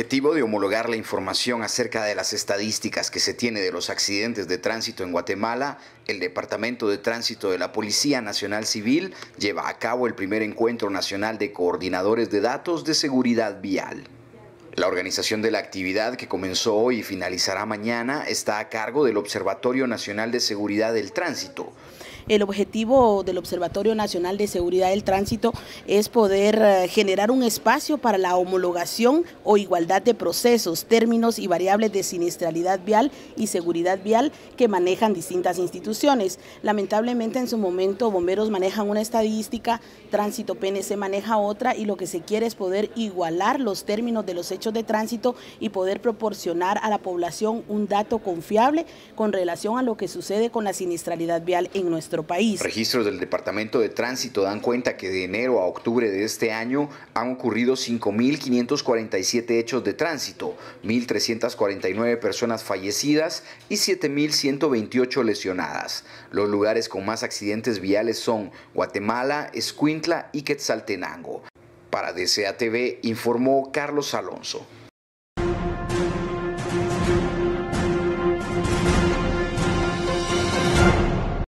objetivo de homologar la información acerca de las estadísticas que se tiene de los accidentes de tránsito en Guatemala, el Departamento de Tránsito de la Policía Nacional Civil lleva a cabo el primer encuentro nacional de coordinadores de datos de seguridad vial. La organización de la actividad que comenzó hoy y finalizará mañana está a cargo del Observatorio Nacional de Seguridad del Tránsito. El objetivo del Observatorio Nacional de Seguridad del Tránsito es poder eh, generar un espacio para la homologación o igualdad de procesos, términos y variables de siniestralidad vial y seguridad vial que manejan distintas instituciones. Lamentablemente en su momento bomberos manejan una estadística, tránsito PNC maneja otra y lo que se quiere es poder igualar los términos de los hechos de tránsito y poder proporcionar a la población un dato confiable con relación a lo que sucede con la siniestralidad vial en nuestro país. Registros del Departamento de Tránsito dan cuenta que de enero a octubre de este año han ocurrido 5.547 hechos de tránsito, 1.349 personas fallecidas y 7.128 lesionadas. Los lugares con más accidentes viales son Guatemala, Escuintla y Quetzaltenango. Para DCATV informó Carlos Alonso.